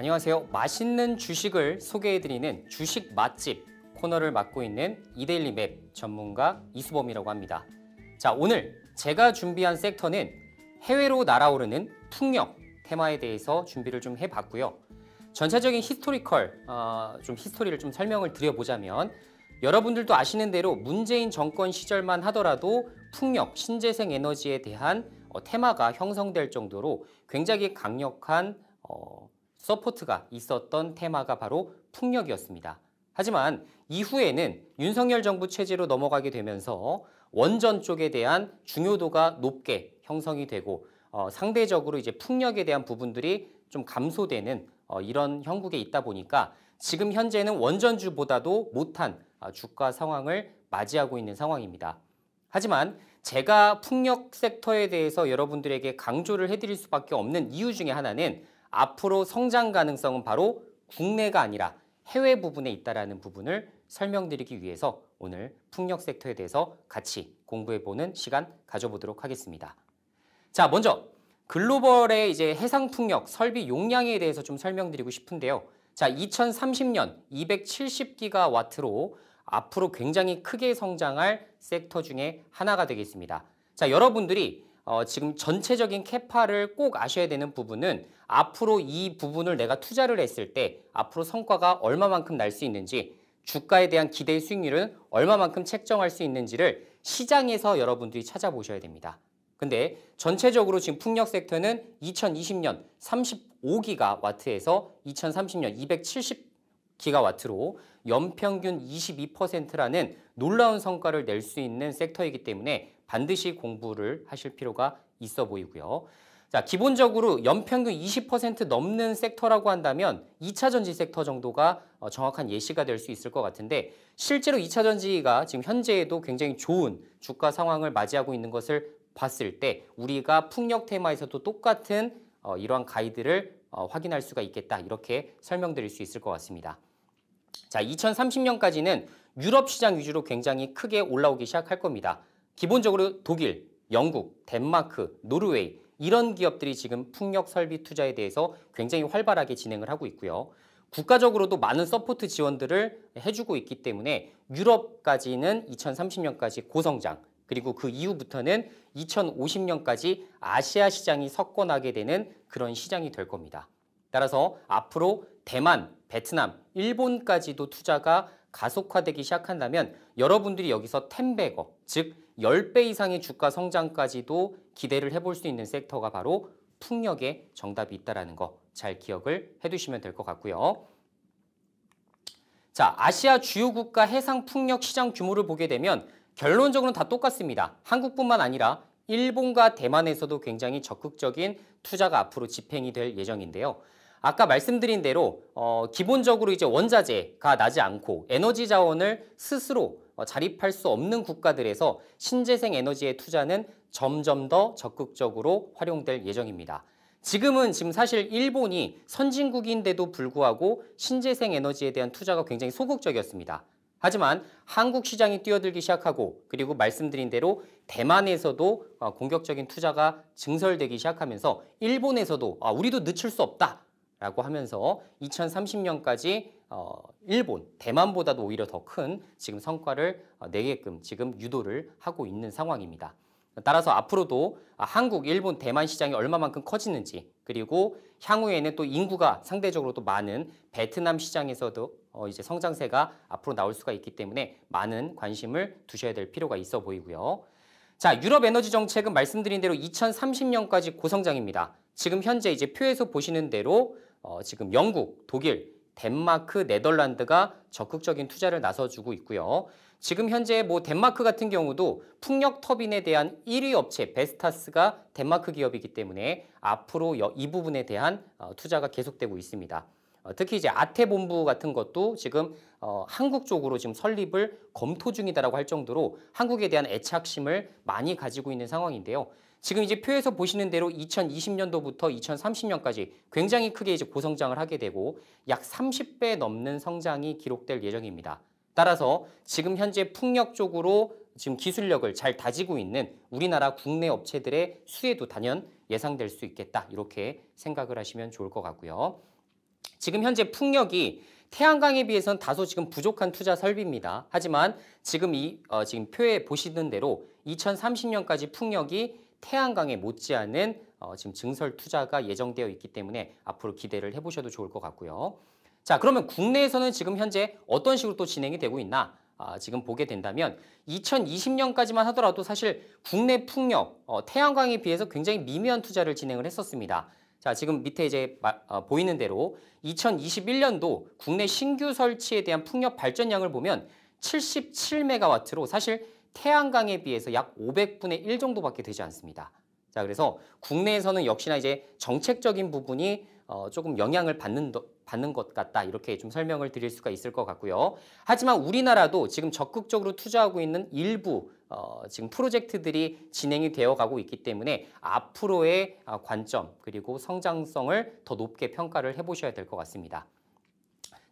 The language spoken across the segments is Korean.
안녕하세요. 맛있는 주식을 소개해드리는 주식 맛집 코너를 맡고 있는 이데일리 맵 전문가 이수범이라고 합니다. 자, 오늘 제가 준비한 섹터는 해외로 날아오르는 풍력 테마에 대해서 준비를 좀 해봤고요. 전체적인 히스토리컬, 어, 좀 히스토리를 좀 설명을 드려보자면 여러분들도 아시는 대로 문재인 정권 시절만 하더라도 풍력, 신재생 에너지에 대한 어, 테마가 형성될 정도로 굉장히 강력한 어, 서포트가 있었던 테마가 바로 풍력이었습니다. 하지만 이후에는 윤석열 정부 체제로 넘어가게 되면서 원전 쪽에 대한 중요도가 높게 형성이 되고 어, 상대적으로 이제 풍력에 대한 부분들이 좀 감소되는 어, 이런 형국에 있다 보니까 지금 현재는 원전주보다도 못한 어, 주가 상황을 맞이하고 있는 상황입니다. 하지만 제가 풍력 섹터에 대해서 여러분들에게 강조를 해드릴 수밖에 없는 이유 중에 하나는 앞으로 성장 가능성은 바로 국내가 아니라 해외 부분에 있다라는 부분을 설명드리기 위해서 오늘 풍력 섹터에 대해서 같이 공부해보는 시간 가져보도록 하겠습니다. 자, 먼저 글로벌의 이제 해상 풍력 설비 용량에 대해서 좀 설명드리고 싶은데요. 자, 2030년 270기가와트로 앞으로 굉장히 크게 성장할 섹터 중에 하나가 되겠습니다. 자, 여러분들이 어, 지금 전체적인 캐파를 꼭 아셔야 되는 부분은 앞으로 이 부분을 내가 투자를 했을 때 앞으로 성과가 얼마만큼 날 수 있는지 주가에 대한 기대 수익률은 얼마만큼 책정할 수 있는지를 시장에서 여러분들이 찾아보셔야 됩니다. 근데 전체적으로 지금 풍력 섹터는 2020년 35기가 와트에서 2030년 270기가 와트로 연평균 22%라는 놀라운 성과를 낼 수 있는 섹터이기 때문에 반드시 공부를 하실 필요가 있어 보이고요. 자, 기본적으로 연평균 20% 넘는 섹터라고 한다면 2차 전지 섹터 정도가 어, 정확한 예시가 될 수 있을 것 같은데 실제로 2차 전지가 지금 현재에도 굉장히 좋은 주가 상황을 맞이하고 있는 것을 봤을 때 우리가 풍력 테마에서도 똑같은 어, 이러한 가이드를 어, 확인할 수가 있겠다 이렇게 설명드릴 수 있을 것 같습니다. 자, 2030년까지는 유럽 시장 위주로 굉장히 크게 올라오기 시작할 겁니다. 기본적으로 독일, 영국, 덴마크, 노르웨이 이런 기업들이 지금 풍력 설비 투자에 대해서 굉장히 활발하게 진행을 하고 있고요. 국가적으로도 많은 서포트 지원들을 해주고 있기 때문에 유럽까지는 2030년까지 고성장 그리고 그 이후부터는 2050년까지 아시아 시장이 석권하게 되는 그런 시장이 될 겁니다. 따라서 앞으로 대만, 베트남, 일본까지도 투자가 가속화되기 시작한다면 여러분들이 여기서 텐베거, 즉 10배 이상의 주가 성장까지도 기대를 해볼 수 있는 섹터가 바로 풍력에 정답이 있다는 거 잘 기억을 해두시면 될 것 같고요. 자, 아시아 주요 국가 해상 풍력 시장 규모를 보게 되면 결론적으로는 다 똑같습니다. 한국뿐만 아니라 일본과 대만에서도 굉장히 적극적인 투자가 앞으로 집행이 될 예정인데요. 아까 말씀드린 대로 어, 기본적으로 이제 원자재가 나지 않고 에너지 자원을 스스로 어, 자립할 수 없는 국가들에서 신재생 에너지의 투자는 점점 더 적극적으로 활용될 예정입니다. 지금은 지금 사실 일본이 선진국인데도 불구하고 신재생 에너지에 대한 투자가 굉장히 소극적이었습니다. 하지만 한국 시장이 뛰어들기 시작하고 그리고 말씀드린 대로 대만에서도 어, 공격적인 투자가 증설되기 시작하면서 일본에서도 아, 우리도 늦출 수 없다. 라고 하면서 2030년까지 어, 일본, 대만보다도 오히려 더 큰 지금 성과를 어, 내게끔 지금 유도를 하고 있는 상황입니다. 따라서 앞으로도 아, 한국, 일본, 대만 시장이 얼마만큼 커지는지 그리고 향후에는 또 인구가 상대적으로 도 많은 베트남 시장에서도 어, 이제 성장세가 앞으로 나올 수가 있기 때문에 많은 관심을 두셔야 될 필요가 있어 보이고요. 자, 유럽 에너지 정책은 말씀드린 대로 2030년까지 고성장입니다. 지금 현재 이제 표에서 보시는 대로 어, 지금 영국, 독일, 덴마크, 네덜란드가 적극적인 투자를 나서주고 있고요. 지금 현재 뭐 덴마크 같은 경우도 풍력 터빈에 대한 1위 업체 베스타스가 덴마크 기업이기 때문에 앞으로 이 부분에 대한 어, 투자가 계속되고 있습니다. 어, 특히 이제 아태 본부 같은 것도 지금 어, 한국 쪽으로 지금 설립을 검토 중이다라고 할 정도로 한국에 대한 애착심을 많이 가지고 있는 상황인데요. 지금 이제 표에서 보시는 대로 2020년도부터 2030년까지 굉장히 크게 이제 고성장을 하게 되고 약 30배 넘는 성장이 기록될 예정입니다. 따라서 지금 현재 풍력 쪽으로 지금 기술력을 잘 다지고 있는 우리나라 국내 업체들의 수혜도 단연 예상될 수 있겠다. 이렇게 생각을 하시면 좋을 것 같고요. 지금 현재 풍력이 태양광에 비해선 다소 지금 부족한 투자 설비입니다. 하지만 지금 이 어, 지금 표에 보시는 대로 2030년까지 풍력이 태양광에 못지않은 어, 지금 증설 투자가 예정되어 있기 때문에 앞으로 기대를 해보셔도 좋을 것 같고요. 자 그러면 국내에서는 지금 현재 어떤 식으로 또 진행이 되고 있나 아, 지금 보게 된다면 2020년까지만 하더라도 사실 국내 풍력 어, 태양광에 비해서 굉장히 미미한 투자를 진행을 했었습니다. 자 지금 밑에 이제 마, 어, 보이는 대로 2021년도 국내 신규 설치에 대한 풍력 발전량을 보면 77메가와트로 사실 태양광에 비해서 약 500분의 1 정도밖에 되지 않습니다. 자, 그래서 국내에서는 역시나 이제 정책적인 부분이 어, 조금 영향을 받는, 받는 것 같다. 이렇게 좀 설명을 드릴 수가 있을 것 같고요. 하지만 우리나라도 지금 적극적으로 투자하고 있는 일부 어, 지금 프로젝트들이 진행이 되어 가고 있기 때문에 앞으로의 아, 관점 그리고 성장성을 더 높게 평가를 해보셔야 될 것 같습니다.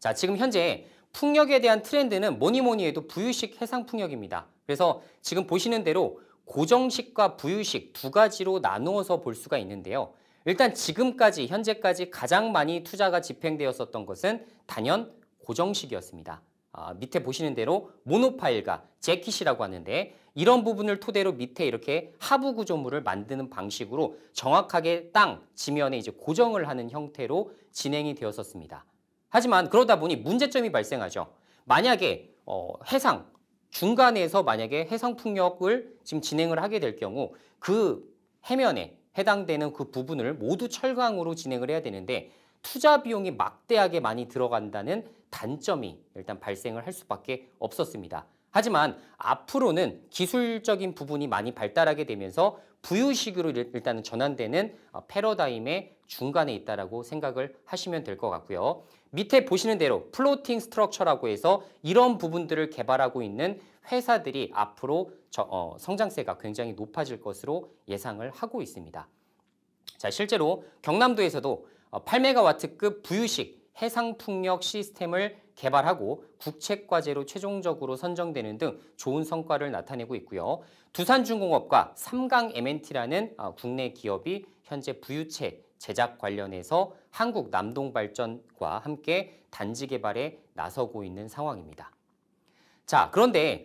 자, 지금 현재 풍력에 대한 트렌드는 뭐니 뭐니 해도 부유식 해상 풍력입니다. 그래서 지금 보시는 대로 고정식과 부유식 두 가지로 나누어서 볼 수가 있는데요. 일단 지금까지 현재까지 가장 많이 투자가 집행되었었던 것은 단연 고정식이었습니다. 아, 밑에 보시는 대로 모노파일과 재킷이라고 하는데 이런 부분을 토대로 밑에 이렇게 하부 구조물을 만드는 방식으로 정확하게 땅 지면에 이제 고정을 하는 형태로 진행이 되었었습니다. 하지만 그러다 보니 문제점이 발생하죠. 만약에 어, 해상 중간에서 만약에 해상 풍력을 지금 진행을 하게 될 경우 그 해면에 해당되는 그 부분을 모두 철강으로 진행을 해야 되는데 투자 비용이 막대하게 많이 들어간다는 단점이 일단 발생을 할 수밖에 없었습니다. 하지만 앞으로는 기술적인 부분이 많이 발달하게 되면서 부유식으로 일단은 전환되는 어, 패러다임의 중간에 있다라고 생각을 하시면 될 것 같고요. 밑에 보시는 대로 플로팅 스트럭처라고 해서 이런 부분들을 개발하고 있는 회사들이 앞으로 저, 어, 성장세가 굉장히 높아질 것으로 예상을 하고 있습니다. 자, 실제로 경남도에서도 8메가와트급 어, 부유식 해상풍력 시스템을 개발하고 국책 과제로 최종적으로 선정되는 등 좋은 성과를 나타내고 있고요. 두산중공업과 삼강 M&T라는 어, 국내 기업이 현재 부유책 제작 관련해서 한국 남동 발전과 함께 단지 개발에 나서고 있는 상황입니다. 자, 그런데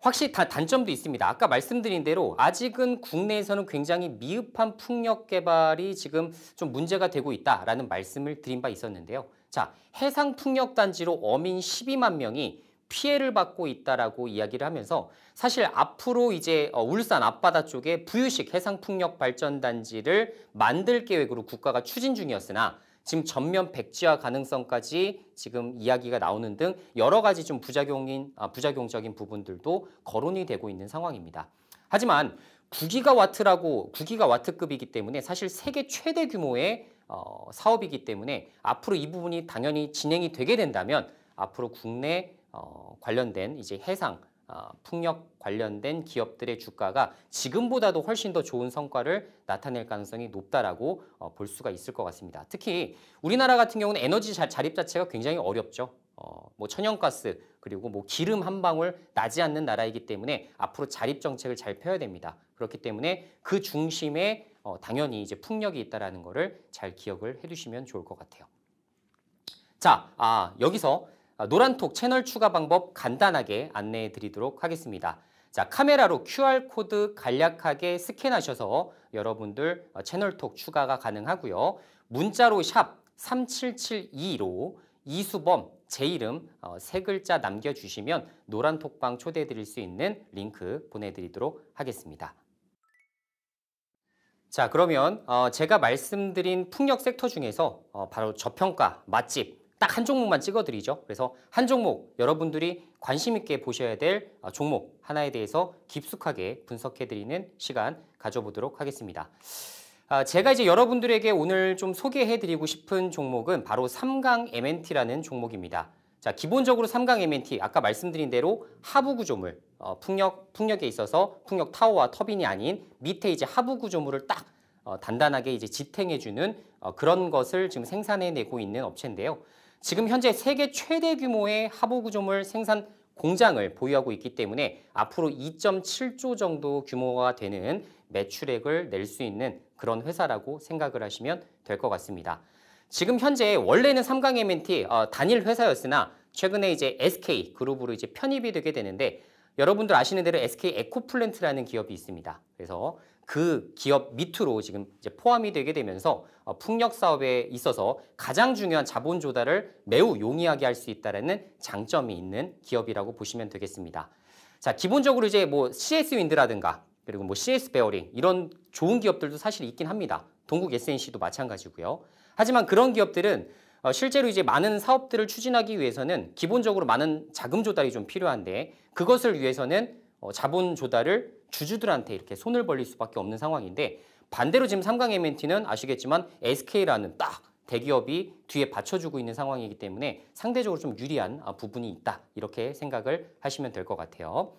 확실히 다 단점도 있습니다. 아까 말씀드린 대로 아직은 국내에서는 굉장히 미흡한 풍력 개발이 지금 좀 문제가 되고 있다라는 말씀을 드린 바 있었는데요. 자, 해상 풍력 단지로 어민 12만 명이 피해를 받고 있다라고 이야기를 하면서 사실 앞으로 이제 어, 울산 앞바다 쪽에 부유식 해상 풍력 발전 단지를 만들 계획으로 국가가 추진 중이었으나 지금 전면 백지화 가능성까지 지금 이야기가 나오는 등 여러 가지 좀 부작용인 아, 부작용적인 부분들도 거론이 되고 있는 상황입니다. 하지만 9기가 와트라고 9기가 와트급이기 때문에 사실 세계 최대 규모의 어, 사업이기 때문에 앞으로 이 부분이 당연히 진행이 되게 된다면 앞으로 국내 어, 관련된 이제 해상 어, 풍력 관련된 기업들의 주가가 지금보다도 훨씬 더 좋은 성과를 나타낼 가능성이 높다라고 어, 볼 수가 있을 것 같습니다. 특히 우리나라 같은 경우는 에너지 자, 자립 자체가 굉장히 어렵죠. 어, 뭐 천연가스 그리고 뭐 기름 한 방울 나지 않는 나라이기 때문에 앞으로 자립 정책을 잘 펴야 됩니다. 그렇기 때문에 그 중심에 어, 당연히 이제 풍력이 있다라는 것을 잘 기억을 해두시면 좋을 것 같아요. 자, 아, 여기서 아, 노란톡 채널 추가 방법 간단하게 안내해 드리도록 하겠습니다. 자, 카메라로 QR코드 간략하게 스캔하셔서 여러분들 어, 채널톡 추가가 가능하고요. 문자로 샵 3772로 이수범, 제 이름 어, 세 글자 남겨주시면 노란톡방 초대해 드릴 수 있는 링크 보내드리도록 하겠습니다. 자 그러면 어, 제가 말씀드린 풍력 섹터 중에서 어, 바로 저평가 맛집 딱 한 종목만 찍어드리죠. 그래서 한 종목 여러분들이 관심 있게 보셔야 될 어, 종목 하나에 대해서 깊숙하게 분석해드리는 시간 가져보도록 하겠습니다. 아, 제가 이제 여러분들에게 오늘 좀 소개해드리고 싶은 종목은 바로 삼강 MNT라는 종목입니다. 자, 기본적으로 삼강 MNT 아까 말씀드린 대로 하부 구조물 어, 풍력 풍력에 있어서 풍력 타워와 터빈이 아닌 밑에 이제 하부 구조물을 딱 어, 단단하게 이제 지탱해주는 어, 그런 것을 지금 생산해내고 있는 업체인데요. 지금 현재 세계 최대 규모의 하부 구조물 생산 공장을 보유하고 있기 때문에 앞으로 2.7조 정도 규모가 되는 매출액을 낼 수 있는 그런 회사라고 생각을 하시면 될 것 같습니다. 지금 현재 원래는 삼강 M&T 어, 단일 회사였으나 최근에 이제 SK 그룹으로 이제 편입이 되게 되는데 여러분들 아시는 대로 SK 에코플랜트라는 기업이 있습니다. 그래서 그 기업 밑으로 지금 이제 포함이 되게 되면서 어, 풍력 사업에 있어서 가장 중요한 자본 조달을 매우 용이하게 할 수 있다라는 장점이 있는 기업이라고 보시면 되겠습니다. 자, 기본적으로 이제 뭐 CS 윈드라든가 그리고 뭐 CS 베어링 이런 좋은 기업들도 사실 있긴 합니다. 동국 SNC도 마찬가지고요. 하지만 그런 기업들은 어, 실제로 이제 많은 사업들을 추진하기 위해서는 기본적으로 많은 자금 조달이 좀 필요한데 그것을 위해서는 어, 자본 조달을 주주들한테 이렇게 손을 벌릴 수밖에 없는 상황인데 반대로 지금 삼강 M&T는 아시겠지만 SK라는 딱 대기업이 뒤에 받쳐주고 있는 상황이기 때문에 상대적으로 좀 유리한 아, 부분이 있다 이렇게 생각을 하시면 될 것 같아요.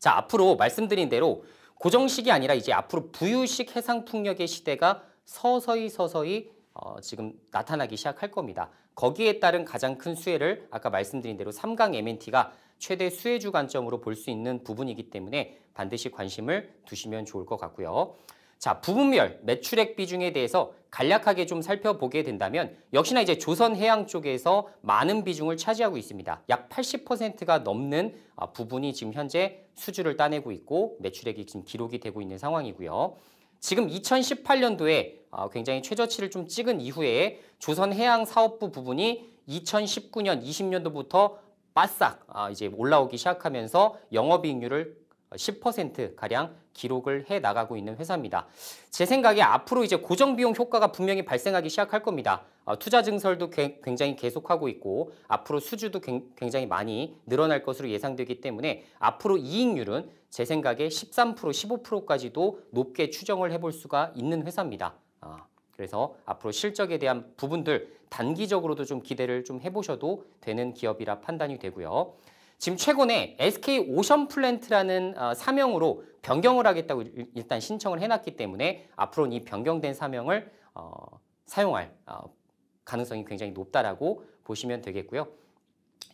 자 앞으로 말씀드린 대로 고정식이 아니라 이제 앞으로 부유식 해상 풍력의 시대가 서서히 서서히 어, 지금 나타나기 시작할 겁니다. 거기에 따른 가장 큰 수혜를 아까 말씀드린 대로 삼강 MNT가 최대 수혜주 관점으로 볼 수 있는 부분이기 때문에 반드시 관심을 두시면 좋을 것 같고요. 자, 부분별 매출액 비중에 대해서 간략하게 좀 살펴보게 된다면 역시나 이제 조선해양 쪽에서 많은 비중을 차지하고 있습니다. 약 80%가 넘는 아, 부분이 지금 현재 수주를 따내고 있고 매출액이 지금 기록이 되고 있는 상황이고요. 지금 2018년도에 아, 굉장히 최저치를 좀 찍은 이후에 조선해양사업부 부분이 2019년, 20년도부터 바싹 아, 이제 올라오기 시작하면서 영업이익률을 10%가량 기록을 해 나가고 있는 회사입니다. 제 생각에 앞으로 이제 고정비용 효과가 분명히 발생하기 시작할 겁니다. 어, 투자 증설도 굉장히 계속하고 있고 앞으로 수주도 굉장히 많이 늘어날 것으로 예상되기 때문에 앞으로 이익률은 제 생각에 13% 15%까지도 높게 추정을 해볼 수가 있는 회사입니다. 아, 그래서 앞으로 실적에 대한 부분들 단기적으로도 좀 기대를 좀 해보셔도 되는 기업이라 판단이 되고요. 지금 최근에 SK 오션 플랜트라는 어, 사명으로 변경을 하겠다고 일단 신청을 해놨기 때문에 앞으로는 이 변경된 사명을 어, 사용할 어, 가능성이 굉장히 높다라고 보시면 되겠고요.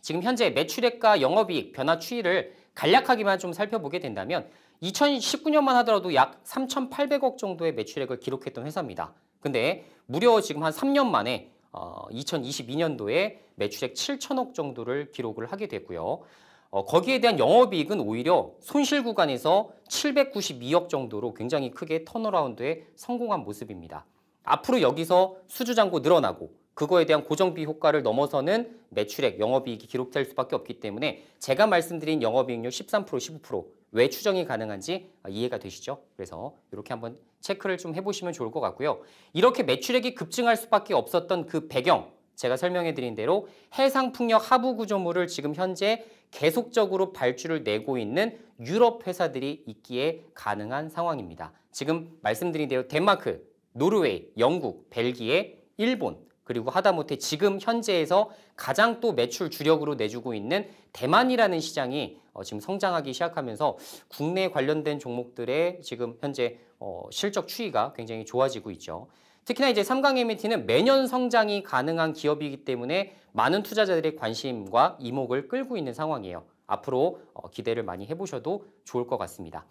지금 현재 매출액과 영업이익 변화 추이를 간략하게만 좀 살펴보게 된다면 2019년만 하더라도 약 3,800억 정도의 매출액을 기록했던 회사입니다. 근데 무려 지금 한 3년 만에 어, 2022년도에 매출액 7천억 정도를 기록을 하게 되고요. 어, 거기에 대한 영업이익은 오히려 손실 구간에서 792억 정도로 굉장히 크게 턴어라운드에 성공한 모습입니다. 앞으로 여기서 수주잔고 늘어나고 그거에 대한 고정비 효과를 넘어서는 매출액, 영업이익이 기록될 수밖에 없기 때문에 제가 말씀드린 영업이익률 13% 15%왜 추정이 가능한지 아, 이해가 되시죠? 그래서 이렇게 한번 체크를 좀 해보시면 좋을 것 같고요. 이렇게 매출액이 급증할 수밖에 없었던 그 배경 제가 설명해 드린 대로 해상 풍력 하부 구조물을 지금 현재 계속적으로 발주를 내고 있는 유럽 회사들이 있기에 가능한 상황입니다. 지금 말씀드린 대로 덴마크, 노르웨이, 영국, 벨기에, 일본 그리고 하다못해 지금 현재에서 가장 또 매출 주력으로 내주고 있는 대만이라는 시장이 어, 지금 성장하기 시작하면서 국내 관련된 종목들의 지금 현재 어, 실적 추이가 굉장히 좋아지고 있죠. 특히나 이제 삼강 MNT는 매년 성장이 가능한 기업이기 때문에 많은 투자자들의 관심과 이목을 끌고 있는 상황이에요. 앞으로 어, 기대를 많이 해보셔도 좋을 것 같습니다.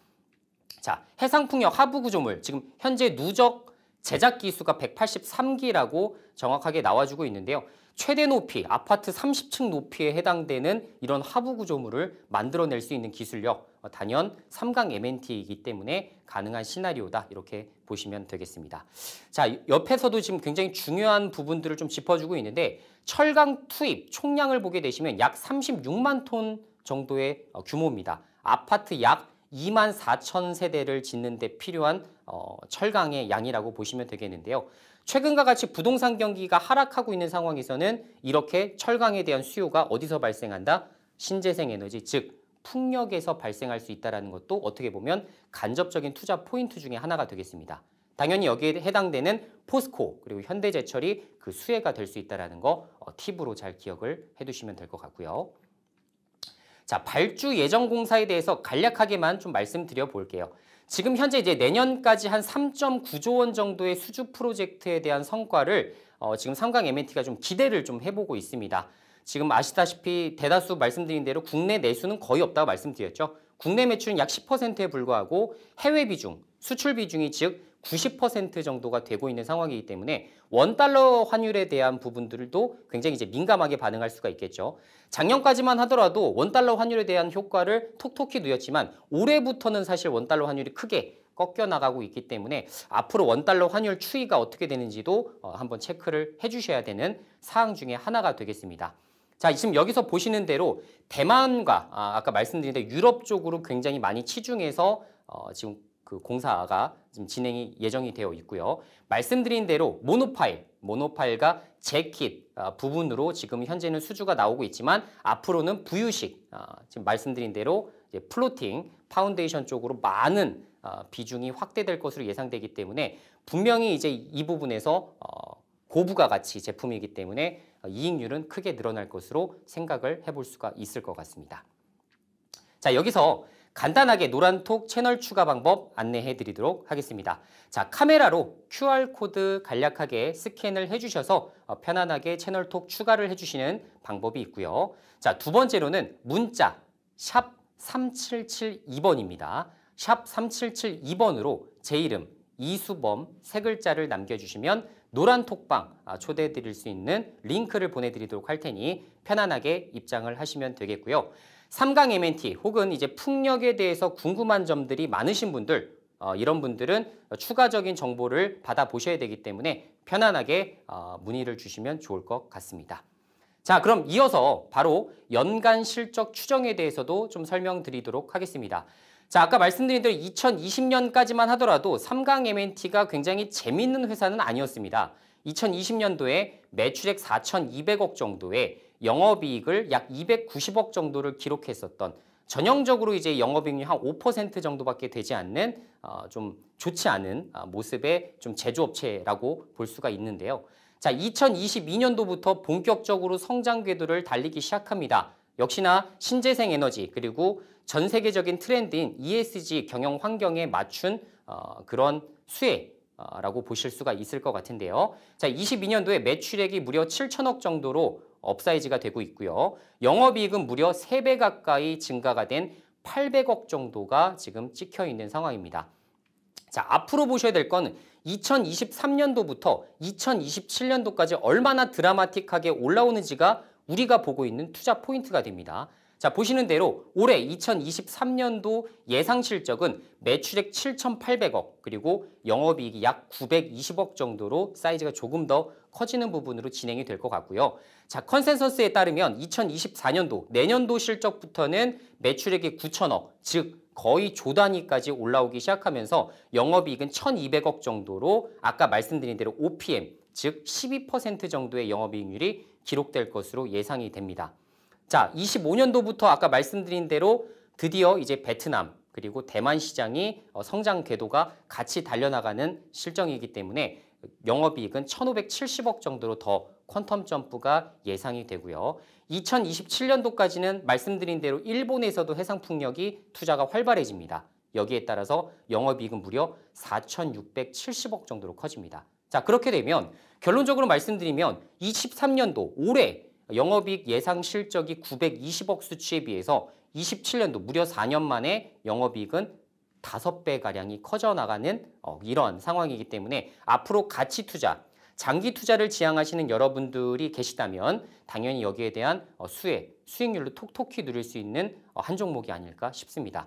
자, 해상풍력 하부 구조물 지금 현재 누적 제작 기수가 183기라고 정확하게 나와주고 있는데요. 최대 높이, 아파트 30층 높이에 해당되는 이런 하부 구조물을 만들어낼 수 있는 기술력, 어, 단연 3강 MNT이기 때문에 가능한 시나리오다 이렇게 보시면 되겠습니다. 자, 옆에서도 지금 굉장히 중요한 부분들을 좀 짚어주고 있는데 철강 투입 총량을 보게 되시면 약 36만 톤 정도의 어, 규모입니다. 아파트 약 2만 4천 세대를 짓는 데 필요한 어, 철강의 양이라고 보시면 되겠는데요. 최근과 같이 부동산 경기가 하락하고 있는 상황에서는 이렇게 철강에 대한 수요가 어디서 발생한다? 신재생 에너지, 즉 풍력에서 발생할 수 있다는 것도 어떻게 보면 간접적인 투자 포인트 중에 하나가 되겠습니다. 당연히 여기에 해당되는 포스코 그리고 현대제철이 그 수혜가 될 수 있다는 거 어, 팁으로 잘 기억을 해두시면 될 것 같고요. 자 발주 예정 공사에 대해서 간략하게만 좀 말씀드려 볼게요. 지금 현재 이제 내년까지 한 3.9조 원 정도의 수주 프로젝트에 대한 성과를 어, 지금 삼강 MNT가 좀 기대를 좀 해보고 있습니다. 지금 아시다시피 대다수 말씀드린 대로 국내 내수는 거의 없다고 말씀드렸죠. 국내 매출은 약 10%에 불과하고 해외 비중, 수출 비중이 즉90% 정도가 되고 있는 상황이기 때문에 원달러 환율에 대한 부분들도 굉장히 이제 민감하게 반응할 수가 있겠죠. 작년까지만 하더라도 원달러 환율에 대한 효과를 톡톡히 누였지만 올해부터는 사실 원달러 환율이 크게 꺾여 나가고 있기 때문에 앞으로 원달러 환율 추이가 어떻게 되는지도 어, 한번 체크를 해주셔야 되는 사항 중에 하나가 되겠습니다. 자 지금 여기서 보시는 대로 대만과 아, 까 말씀드린 대로 유럽 쪽으로 굉장히 많이 치중해서 어, 지금 그 공사가 지금 진행이 예정이 되어 있고요. 말씀드린 대로 모노파일, 모노파일과 재킷 아, 부분으로 지금 현재는 수주가 나오고 있지만 앞으로는 부유식, 아, 지금 말씀드린 대로 플로팅, 파운데이션 쪽으로 많은 아, 비중이 확대될 것으로 예상되기 때문에 분명히 이제 이 부분에서 어, 고부가 가치 제품이기 때문에 어, 이익률은 크게 늘어날 것으로 생각을 해볼 수가 있을 것 같습니다. 자 여기서 간단하게 노란톡 채널 추가 방법 안내해 드리도록 하겠습니다. 자, 카메라로 QR코드 간략하게 스캔을 해주셔서 어, 편안하게 채널톡 추가를 해주시는 방법이 있고요. 자, 두 번째로는 문자 샵 3772번입니다. 샵 3772번으로 제 이름 이수범 세 글자를 남겨주시면 노란 톡방 아, 초대해 드릴 수 있는 링크를 보내드리도록 할 테니 편안하게 입장을 하시면 되겠고요. 삼강 MNT 혹은 이제 풍력에 대해서 궁금한 점들이 많으신 분들 어, 이런 분들은 추가적인 정보를 받아보셔야 되기 때문에 편안하게 어, 문의를 주시면 좋을 것 같습니다. 자 그럼 이어서 바로 연간 실적 추정에 대해서도 좀 설명드리도록 하겠습니다. 자 아까 말씀드린 대로 2020년까지만 하더라도 삼강 MNT가 굉장히 재밌는 회사는 아니었습니다. 2020년도에 매출액 4,200억 정도에 영업이익을 약 290억 정도를 기록했었던 전형적으로 이제 영업이익률 한 5% 정도밖에 되지 않는 어, 좀 좋지 않은 어, 모습의 좀 제조업체라고 볼 수가 있는데요. 자, 2022년도부터 본격적으로 성장 궤도를 달리기 시작합니다. 역시나 신재생 에너지 그리고 전 세계적인 트렌드인 ESG 경영 환경에 맞춘 어, 그런 수혜 라고 보실 수가 있을 것 같은데요. 자, 22년도에 매출액이 무려 7천억 정도로 업사이즈가 되고 있고요. 영업이익은 무려 3배 가까이 증가가 된 800억 정도가 지금 찍혀 있는 상황입니다. 자, 앞으로 보셔야 될 건 2023년도부터 2027년도까지 얼마나 드라마틱하게 올라오는지가 우리가 보고 있는 투자 포인트가 됩니다. 자, 보시는 대로 올해 2023년도 예상 실적은 매출액 7,800억 그리고 영업이익이 약 920억 정도로 사이즈가 조금 더 커지는 부분으로 진행이 될 것 같고요. 자, 컨센서스에 따르면 2024년도 내년도 실적부터는 매출액이 9,000억, 즉 거의 조 단위까지 올라오기 시작하면서 영업이익은 1,200억 정도로 아까 말씀드린 대로 OPM 즉 12% 정도의 영업이익률이 기록될 것으로 예상이 됩니다. 자, 25년도부터 아까 말씀드린 대로 드디어 이제 베트남 그리고 대만 시장이 어, 성장 궤도가 같이 달려나가는 실정이기 때문에 영업이익은 1,570억 정도로 더 퀀텀 점프가 예상이 되고요. 2027년도까지는 말씀드린 대로 일본에서도 해상 풍력이 투자가 활발해집니다. 여기에 따라서 영업이익은 무려 4,670억 정도로 커집니다. 자 그렇게 되면 결론적으로 말씀드리면 23년도 올해 영업이익 예상 실적이 920억 수치에 비해서 27년도 무려 4년 만에 영업이익은 5배가량이 커져나가는 어, 이런 상황이기 때문에 앞으로 가치 투자, 장기 투자를 지향하시는 여러분들이 계시다면 당연히 여기에 대한 어, 수혜, 수익률로 톡톡히 누릴 수 있는 어, 한 종목이 아닐까 싶습니다.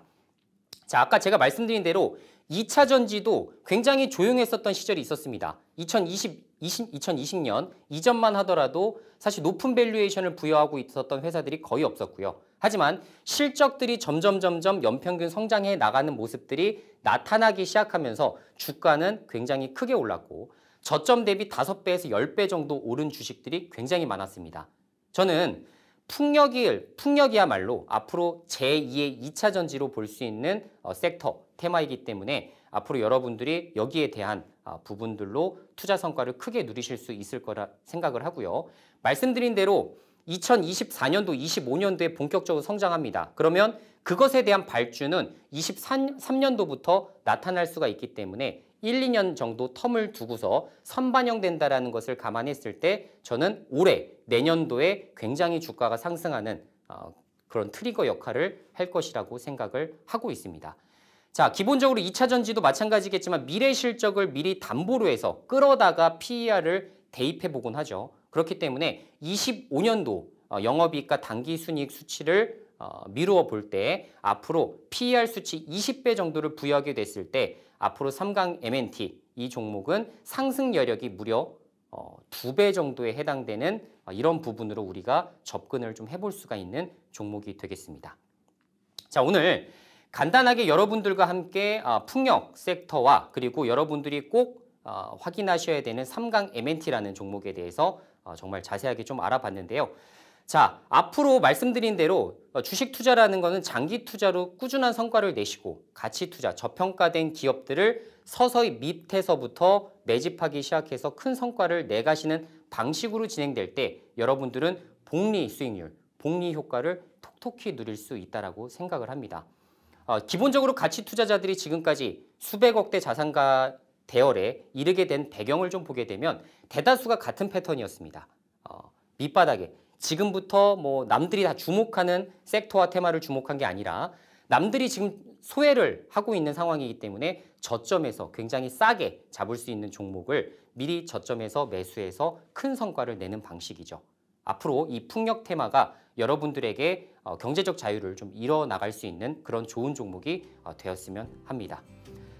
자, 아까 제가 말씀드린 대로 2차 전지도 굉장히 조용했었던 시절이 있었습니다. 2020, 20, 2020년 이전만 하더라도 사실 높은 밸류에이션을 부여하고 있었던 회사들이 거의 없었고요. 하지만 실적들이 점점 점점 연평균 성장해 나가는 모습들이 나타나기 시작하면서 주가는 굉장히 크게 올랐고 저점 대비 5배에서 10배 정도 오른 주식들이 굉장히 많았습니다. 저는 풍력일, 풍력이야말로 앞으로 제2의 2차 전지로 볼 수 있는 어, 섹터, 테마이기 때문에 앞으로 여러분들이 여기에 대한 어, 부분들로 투자 성과를 크게 누리실 수 있을 거라 생각을 하고요. 말씀드린 대로 2024년도, 25년도에 본격적으로 성장합니다. 그러면 그것에 대한 발주는 23년도부터 나타날 수가 있기 때문에 1, 2년 정도 텀을 두고서 선반영된다라는 것을 감안했을 때 저는 올해 내년도에 굉장히 주가가 상승하는 어, 그런 트리거 역할을 할 것이라고 생각을 하고 있습니다. 자, 기본적으로 2차 전지도 마찬가지겠지만 미래 실적을 미리 담보로 해서 끌어다가 PER을 대입해 보곤 하죠. 그렇기 때문에 25년도 어, 영업이익과 단기순이익 수치를 어, 미루어 볼 때 앞으로 PER 수치 20배 정도를 부여하게 됐을 때 앞으로 3강 MNT 이 종목은 상승 여력이 무려 어, 두배 정도에 해당되는 어, 이런 부분으로 우리가 접근을 좀 해볼 수가 있는 종목이 되겠습니다. 자 오늘 간단하게 여러분들과 함께 어, 풍력 섹터와 그리고 여러분들이 꼭 확인하셔야 되는 3강 MNT라는 종목에 대해서 정말 자세하게 좀 알아봤는데요. 자, 앞으로 말씀드린 대로 어, 주식 투자라는 것은 장기 투자로 꾸준한 성과를 내시고 가치 투자, 저평가된 기업들을 서서히 밑에서부터 매집하기 시작해서 큰 성과를 내가시는 방식으로 진행될 때 여러분들은 복리 수익률, 복리 효과를 톡톡히 누릴 수 있다고 생각을 합니다. 어, 기본적으로 가치 투자자들이 지금까지 수백억 대 자산가 대열에 이르게 된 배경을 좀 보게 되면 대다수가 같은 패턴이었습니다. 어, 밑바닥에 지금부터 뭐 남들이 다 주목하는 섹터와 테마를 주목한 게 아니라 남들이 지금 소외를 하고 있는 상황이기 때문에 저점에서 굉장히 싸게 잡을 수 있는 종목을 미리 저점에서 매수해서 큰 성과를 내는 방식이죠. 앞으로 이 풍력 테마가 여러분들에게 어, 경제적 자유를 좀 이뤄나갈 수 있는 그런 좋은 종목이 어, 되었으면 합니다.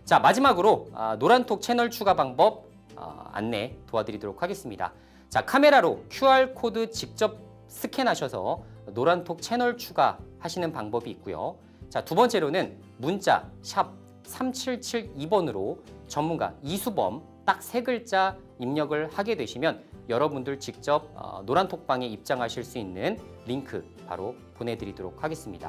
자 마지막으로 아, 노란톡 채널 추가 방법 어, 안내 도와드리도록 하겠습니다. 자 카메라로 QR코드 직접 스캔하셔서 노란톡 채널 추가하시는 방법이 있고요. 자, 두 번째로는 문자 샵 3772번으로 전문가 이수범 딱 세 글자 입력을 하게 되시면 여러분들 직접 어, 노란톡방에 입장하실 수 있는 링크 바로 보내드리도록 하겠습니다.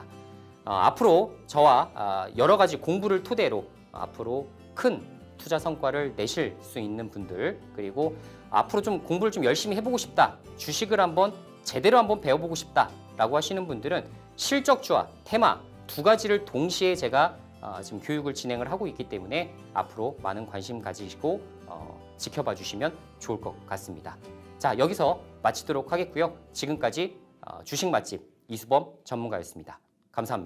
어, 앞으로 저와 아, 여러 가지 공부를 토대로 앞으로 큰 투자 성과를 내실 수 있는 분들 그리고 앞으로 좀 공부를 좀 열심히 해보고 싶다 주식을 한번 제대로 한번 배워보고 싶다라고 하시는 분들은 실적주와 테마 두 가지를 동시에 제가 어, 지금 교육을 진행을 하고 있기 때문에 앞으로 많은 관심 가지시고 어, 지켜봐 주시면 좋을 것 같습니다. 자 여기서 마치도록 하겠고요. 지금까지 어, 주식 맛집 이수범 전문가였습니다. 감사합니다.